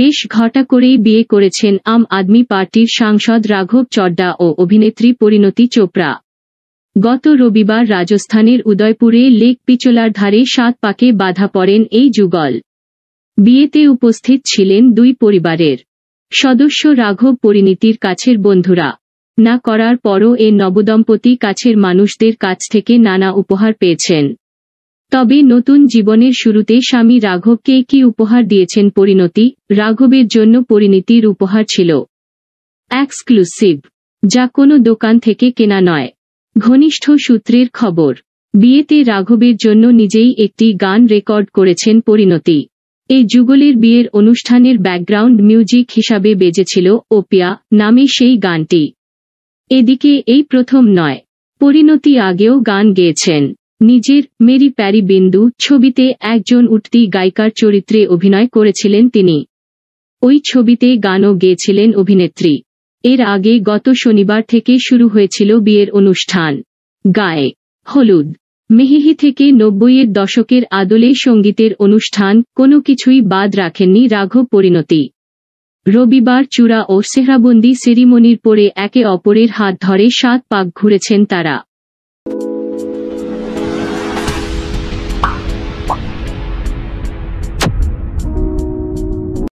বেশ ঘটা করেই বিয়ে করেছেন আম আদমি পার্টির সাংসদ রাঘব চড্ডা ও অভিনেত্রী পরিণতি চোপড়া গত রবিবার রাজস্থানের উদয়পুরে লেক পিচোলার ধারে সাত পাকে বাধা পড়েন এই যুগল বিয়েতে উপস্থিত ছিলেন দুই পরিবারের সদস্য রাঘব পরিণীতির কাছের বন্ধুরা না করার পরও এ নবদম্পতি কাছের মানুষদের কাছ থেকে নানা উপহার পেয়েছেন তবে নতুন জীবনের শুরুতে স্বামী রাঘবকে কি উপহার দিয়েছেন পরিণতি রাঘবের জন্য পরিণতির উপহার ছিল এক্সক্লুসিভ যা কোনো দোকান থেকে কেনা নয় ঘনিষ্ঠ সূত্রের খবর বিয়েতে রাঘবের জন্য নিজেই একটি গান রেকর্ড করেছেন পরিণতি এই যুগলের বিয়ের অনুষ্ঠানের ব্যাকগ্রাউন্ড মিউজিক হিসাবে বেজেছিল ওপিয়া নামে সেই গানটি এদিকে এই প্রথম নয় পরিণতি আগেও গান গেয়েছেন নিজের মেরি প্যারি বিন্দু ছবিতে একজন উঠতি গায়িকার চরিত্রে অভিনয় করেছিলেন তিনি ওই ছবিতে গানও গেয়েছিলেন অভিনেত্রী এর আগে গত শনিবার থেকে শুরু হয়েছিল বিয়ের অনুষ্ঠান গায়ে হলুদ মেহিহি থেকে নব্বইয়ের দশকের আদলে সঙ্গীতের অনুষ্ঠান কোনো কিছুই বাদ রাখেননি রাঘব পরিণতি রবিবার চূড়া ও সেহরাবন্দি সেরিমনির পরে একে অপরের হাত ধরে সাত পাক ঘুরেছেন তারা